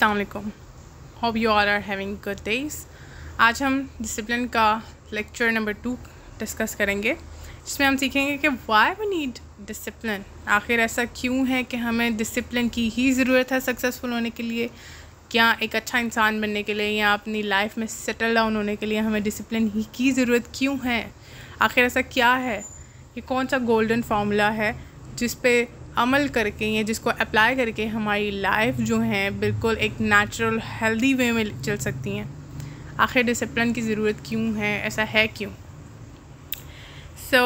असलकुम hope you all are having good days आज हम डिसिप्लिन का लेक्चर नंबर टू डिस्कस करेंगे जिसमें हम सीखेंगे कि वाई वी नीड डिसिप्लिन आखिर ऐसा क्यों है कि हमें डिसिप्लिन की ही ज़रूरत है सक्सेसफुल होने के लिए क्या एक अच्छा इंसान बनने के लिए या अपनी लाइफ में सेटल डाउन होने के लिए हमें डिसिप्लिन ही की ज़रूरत क्यों है आखिर ऐसा क्या है ये कौन सा गोल्डन फार्मूला है जिस पे अमल करके या जिसको अप्लाई करके हमारी लाइफ जो है बिल्कुल एक नेचुरल हेल्दी वे में चल सकती हैं आखिर डिसिप्लिन की ज़रूरत क्यों है ऐसा है क्यों सो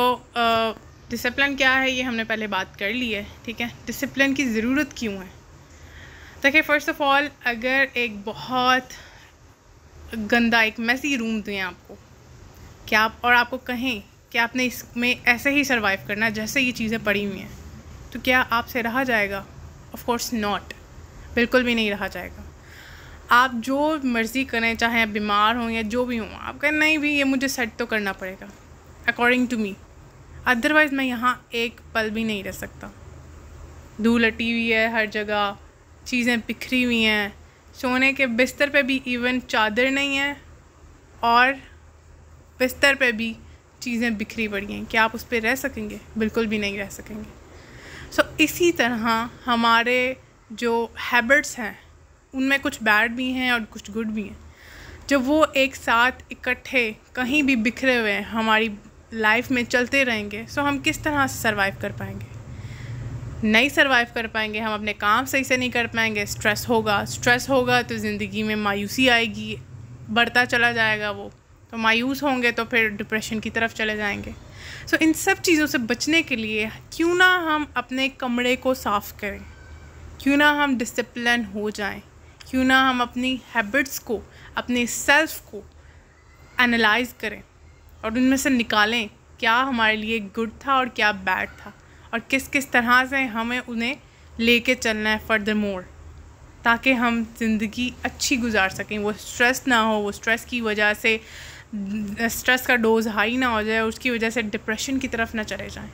डिसिप्लिन क्या है ये हमने पहले बात कर ली है ठीक है डिसिप्लिन की ज़रूरत क्यों है देखिए फ़र्स्ट ऑफ़ ऑल अगर एक बहुत गंदा एक मैसी रूम दें आपको क्या आप और आपको कहें कि आपने इसमें ऐसे ही सर्वाइव करना जैसे ये चीज़ें पड़ी हुई हैं तो क्या आपसे रहा जाएगा ऑफ कोर्स नॉट बिल्कुल भी नहीं रहा जाएगा आप जो मर्ज़ी करें चाहे आप बीमार हों या जो भी हों आप कहें नहीं भी ये मुझे सेट तो करना पड़ेगा अकॉर्डिंग टू मी अदरवाइज़ मैं यहाँ एक पल भी नहीं रह सकता धूल लटी हुई है हर जगह चीज़ें बिखरी हुई हैं सोने के बिस्तर पे भी इवन चादर नहीं है और बिस्तर पे भी चीज़ें बिखरी पड़ी हैं क्या आप उस पर रह सकेंगे बिल्कुल भी नहीं रह सकेंगे सो so, इसी तरह हमारे जो हैबिट्स हैं उनमें कुछ बैड भी हैं और कुछ गुड भी हैं जब वो एक साथ इकट्ठे कहीं भी बिखरे हुए हैं हमारी लाइफ में चलते रहेंगे सो हम किस तरह से सर्वाइव कर पाएंगे नहीं सर्वाइव कर पाएंगे हम अपने काम सही से नहीं कर पाएंगे स्ट्रेस होगा स्ट्रेस होगा तो ज़िंदगी में मायूसी आएगी बढ़ता चला जाएगा वो तो मायूस होंगे तो फिर डिप्रेशन की तरफ चले जाएंगे सो so, इन सब चीज़ों से बचने के लिए क्यों ना हम अपने कमरे को साफ़ करें क्यों ना हम डिसिप्लिन हो जाएं क्यों ना हम अपनी हैबिट्स को अपने सेल्फ को एनालाइज करें और उनमें से निकालें क्या हमारे लिए गुड था और क्या बैड था और किस किस तरह से हमें उन्हें लेके चलना है फर्दर मोर ताकि हम ज़िंदगी अच्छी गुजार सकें वो स्ट्रेस ना हो वो स्ट्रेस की वजह से स्ट्रेस का डोज़ हाई ना हो जाए उसकी वजह से डिप्रेशन की तरफ ना चले जाएं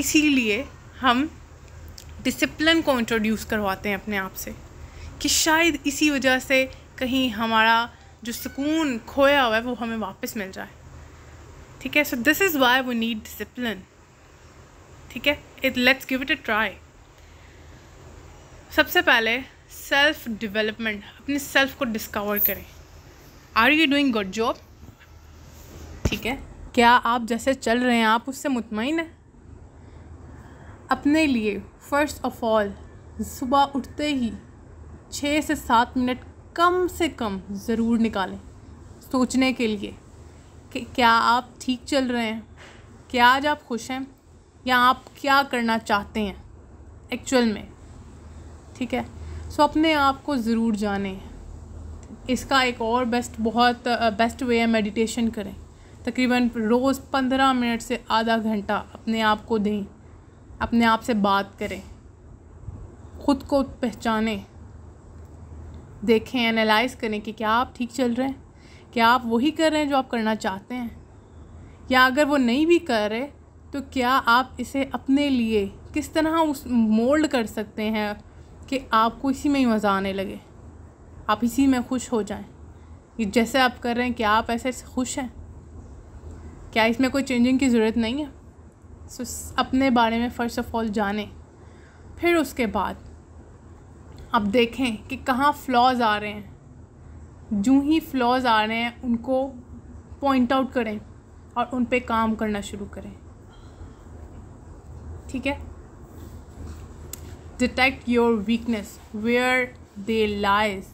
इसीलिए हम डिसिप्लिन को इंट्रोड्यूस करवाते हैं अपने आप से कि शायद इसी वजह से कहीं हमारा जो सुकून खोया हुआ है वो हमें वापस मिल जाए ठीक है so this is why we need discipline ठीक है it let's give it a try सबसे पहले सेल्फ डिवेलपमेंट अपने सेल्फ को डिस्कवर करें are you doing good job ठीक है क्या आप जैसे चल रहे हैं आप उससे मुतमिन हैं अपने लिए फ़र्स्ट ऑफ़ ऑल सुबह उठते ही छः से सात मिनट कम से कम ज़रूर निकालें सोचने के लिए कि क्या आप ठीक चल रहे हैं क्या आज आप खुश हैं या आप क्या करना चाहते हैं एक्चुअल में ठीक है सो अपने आप को ज़रूर जानें इसका एक और बेस्ट बहुत बेस्ट वे है मेडिटेशन करें तकरीबन रोज़ पंद्रह मिनट से आधा घंटा अपने आप को दें अपने आप से बात करें ख़ुद को पहचानें देखें एनालाइज करें कि क्या आप ठीक चल रहे हैं क्या आप वही कर रहे हैं जो आप करना चाहते हैं या अगर वो नहीं भी कर रहे तो क्या आप इसे अपने लिए किस तरह उस मोल्ड कर सकते हैं कि आपको इसी में ही मज़ा आने लगे आप इसी में खुश हो जाएं जैसे आप कर रहे हैं क्या आप ऐसे खुश हैं क्या इसमें कोई चेंजिंग की ज़रूरत नहीं है सो so, अपने बारे में फ़र्स्ट ऑफ़ ऑल जानें फिर उसके बाद अब देखें कि कहाँ फ्लॉज आ रहे हैं जूँ ही फ्लॉज आ रहे हैं उनको पॉइंट आउट करें और उन पर काम करना शुरू करें ठीक है detect your weakness where they lies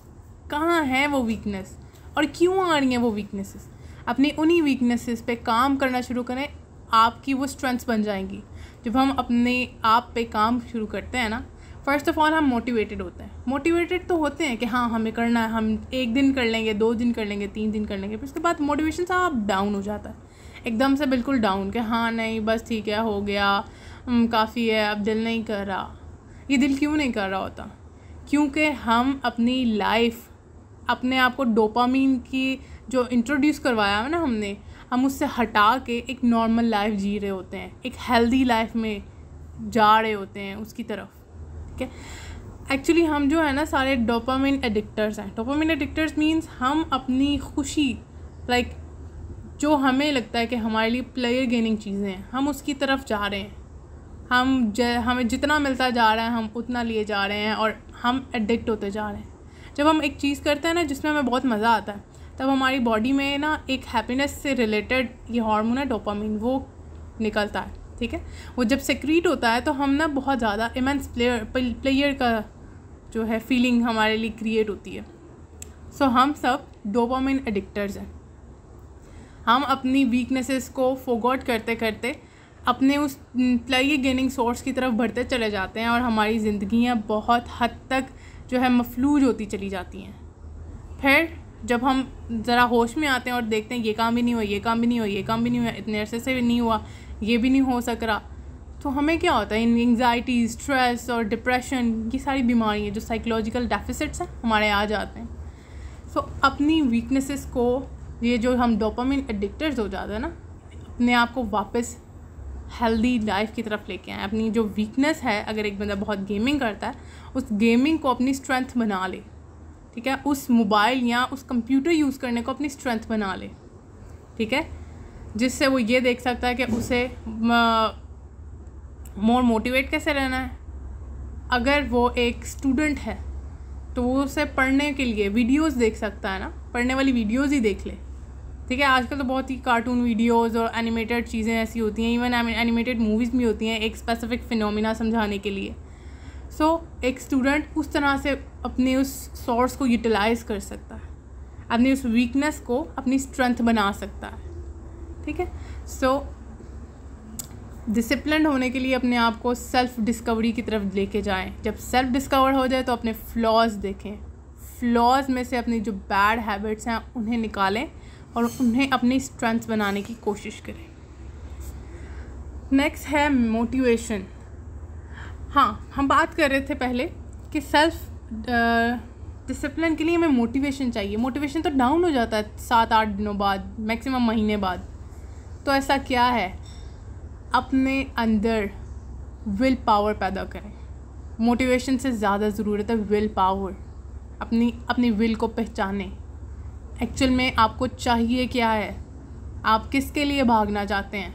कहाँ है वो वीकनेस और क्यों आ रही हैं वो वीकनेसेस अपनी उन्हीं वीकनेसेस पे काम करना शुरू करें आपकी वो स्ट्रेंथ्स बन जाएंगी जब हम अपने आप पे काम शुरू करते हैं ना फर्स्ट ऑफ़ ऑल हम मोटिवेटेड होते हैं मोटिवेटेड तो होते हैं कि हाँ हमें करना है हम एक दिन कर लेंगे दो दिन कर लेंगे तीन दिन कर लेंगे फिर उसके बाद मोटिवेशन सा आप डाउन हो जाता है एकदम से बिल्कुल डाउन कि हाँ नहीं बस ठीक है हो गया हम्म, काफ़ी है अब दिल नहीं कर रहा ये दिल क्यों नहीं कर रहा होता क्योंकि हम अपनी लाइफ अपने आप को डोपामीन की जो इंट्रोड्यूस करवाया है ना हमने हम उससे हटा के एक नॉर्मल लाइफ जी रहे होते हैं एक हेल्दी लाइफ में जा रहे होते हैं उसकी तरफ ठीक है एक्चुअली हम जो है ना सारे डोपामिन एडिक्टर्स हैं डोपामिन एडिक्टर्स मीन्स हम अपनी खुशी लाइक like, जो हमें लगता है कि हमारे लिए प्लेयर गेनिंग चीज़ें हैं हम उसकी तरफ जा रहे हैं हम ज हमें जितना मिलता जा रहा है हम उतना लिए जा रहे हैं और हम एडिक्ट होते जा रहे हैं जब हम एक चीज़ करते हैं ना जिसमें हमें बहुत मज़ा आता है तब हमारी बॉडी में ना एक हैप्पीनेस से रिलेटेड ये हार्मोन है डोपामिन वो निकलता है ठीक है वो जब सिक्रीट होता है तो हम ना बहुत ज़्यादा इमेंस प्लेयर प्लेयर का जो है फीलिंग हमारे लिए क्रिएट होती है सो so, हम सब डोपामिन एडिक्टर्स हैं हम अपनी वीकनेसेस को फोगॉट करते करते अपने उस प्लेयर गेनिंग सोर्स की तरफ बढ़ते चले जाते हैं और हमारी ज़िंदगियाँ बहुत हद तक जो है मफलूज होती चली जाती हैं फिर जब हम ज़रा होश में आते हैं और देखते हैं ये काम भी नहीं हुआ ये काम भी नहीं हुआ ये काम भी नहीं हुआ इतने अरसे से भी नहीं हुआ ये भी नहीं हो सक रहा तो हमें क्या होता है इन एंगजाइटी स्ट्रेस और डिप्रेशन ये सारी बीमारियाँ जो साइकोलॉजिकल डेफिसिट्स हैं हमारे आ जाते हैं सो so, अपनी वीकनेसेस को ये जो हम डोपामिन एडिक्टर्स हो जाते हैं ना अपने आप को वापस हेल्दी लाइफ की तरफ लेके आए अपनी जो वीकनेस है अगर एक बंदा बहुत गेमिंग करता है उस गेमिंग को अपनी स्ट्रेंथ बना ले ठीक है उस मोबाइल या उस कंप्यूटर यूज़ करने को अपनी स्ट्रेंथ बना ले ठीक है जिससे वो ये देख सकता है कि उसे मोर मोटिवेट कैसे रहना है अगर वो एक स्टूडेंट है तो वो उसे पढ़ने के लिए वीडियोस देख सकता है ना पढ़ने वाली वीडियोस ही देख ले ठीक है आजकल तो बहुत ही कार्टून वीडियोस और एनिमेटेड चीज़ें ऐसी होती हैं इवन एनिमेटेड मूवीज़ भी होती हैं एक स्पेसिफिक फिनोमिना समझाने के लिए सो so, एक स्टूडेंट उस तरह से अपने उस सोर्स को यूटिलाइज कर सकता है अपनी उस वीकनेस को अपनी स्ट्रेंथ बना सकता है ठीक है सो डिसिप्लिन होने के लिए अपने आप को सेल्फ डिस्कवरी की तरफ लेके जाएं जब सेल्फ डिस्कवर हो जाए तो अपने फ्लॉज देखें फ्लॉज में से अपनी जो बैड हैबिट्स हैं उन्हें निकालें और उन्हें अपनी स्ट्रेंथ बनाने की कोशिश करें नेक्स्ट है मोटिवेशन हाँ हम बात कर रहे थे पहले कि सेल्फ डिसिप्लिन uh, के लिए हमें मोटिवेशन चाहिए मोटिवेशन तो डाउन हो जाता है सात आठ दिनों बाद मैक्सिमम महीने बाद तो ऐसा क्या है अपने अंदर विल पावर पैदा करें मोटिवेशन से ज़्यादा ज़रूरत है विल पावर अपनी अपनी विल को पहचाने एक्चुअल में आपको चाहिए क्या है आप किसके लिए भागना चाहते हैं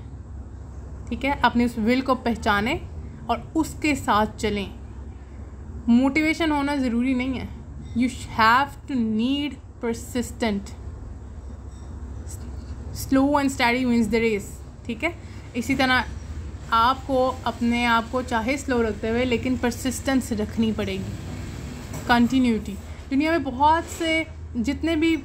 ठीक है अपनी उस विल को पहचाने और उसके साथ चलें मोटिवेशन होना ज़रूरी नहीं है you have to need persistent slow and steady wins the race ठीक है इसी तरह आपको अपने आप को चाहे स्लो रखते हुए लेकिन परसिस्टेंस रखनी पड़ेगी कंटिन्यूटी दुनिया में बहुत से जितने भी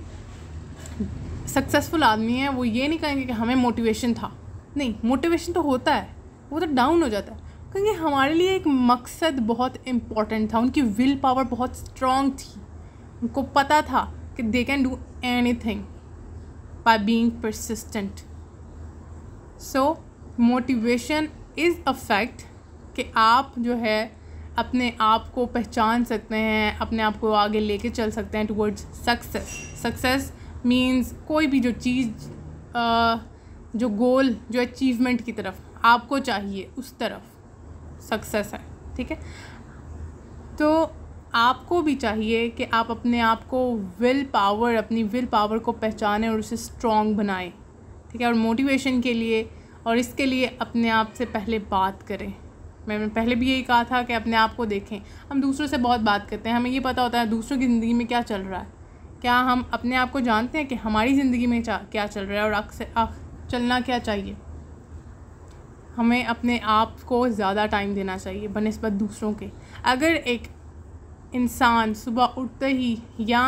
सक्सेसफुल आदमी हैं वो ये नहीं कहेंगे कि हमें मोटिवेशन था नहीं मोटिवेशन तो होता है वो तो डाउन हो जाता है क्योंकि हमारे लिए एक मकसद बहुत इम्पॉर्टेंट था उनकी विल पावर बहुत स्ट्रॉन्ग थी उनको पता था कि they can do anything by being persistent so motivation is a fact कि आप जो है अपने आप को पहचान सकते हैं अपने आप को आगे लेके चल सकते हैं टूवर्ड्स सक्सेस सक्सेस मीन्स कोई भी जो चीज़ जो गोल जो अचीवमेंट की तरफ आपको चाहिए उस तरफ सक्सेस है ठीक है तो आपको भी चाहिए कि आप अपने आप को विल पावर अपनी विल पावर को पहचानें और उसे स्ट्रॉन्ग बनाएं ठीक है और मोटिवेशन के लिए और इसके लिए अपने आप से पहले बात करें मैंने पहले भी यही कहा था कि अपने आप को देखें हम दूसरों से बहुत बात करते हैं हमें ये पता होता है दूसरों की ज़िंदगी में क्या चल रहा है क्या हम अपने आप को जानते हैं कि हमारी ज़िंदगी में क्या चल रहा है और अक्सर चलना क्या चाहिए हमें अपने आप को ज़्यादा टाइम देना चाहिए बनस्बत दूसरों के अगर एक इंसान सुबह उठते ही या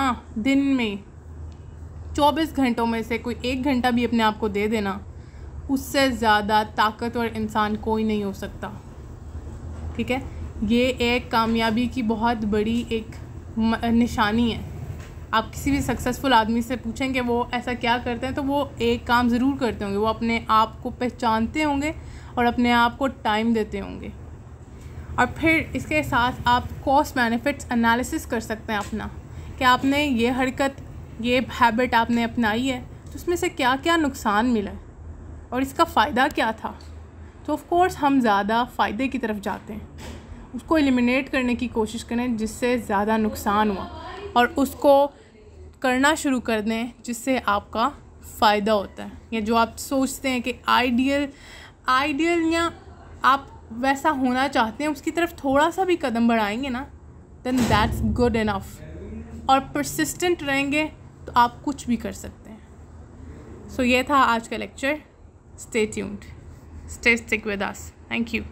दिन में 24 घंटों में से कोई एक घंटा भी अपने आप को दे देना उससे ज़्यादा ताकतवर इंसान कोई नहीं हो सकता ठीक है ये एक कामयाबी की बहुत बड़ी एक निशानी है आप किसी भी सक्सेसफुल आदमी से पूछें कि वो ऐसा क्या करते हैं तो वो एक काम ज़रूर करते होंगे वो अपने आप को पहचानते होंगे और अपने आप को टाइम देते होंगे और फिर इसके साथ आप कॉस्ट बेनिफिट्स एनालिसिस कर सकते हैं अपना कि आपने ये हरकत ये हैबिट आपने अपनाई है तो उसमें से क्या क्या नुकसान मिला और इसका फ़ायदा क्या था तो ऑफ़ कोर्स हम ज़्यादा फ़ायदे की तरफ जाते हैं उसको एलिमिनेट करने की कोशिश करें जिससे ज़्यादा नुकसान हुआ और उसको करना शुरू कर दें जिससे आपका फ़ायदा होता है या जो आप सोचते हैं कि आइडियल आइडियल या आप वैसा होना चाहते हैं उसकी तरफ थोड़ा सा भी कदम बढ़ाएंगे ना देन दैट्स गुड इनफ और परसिस्टेंट रहेंगे तो आप कुछ भी कर सकते हैं सो so ये था आज का lecture stay tuned stay stick with us thank you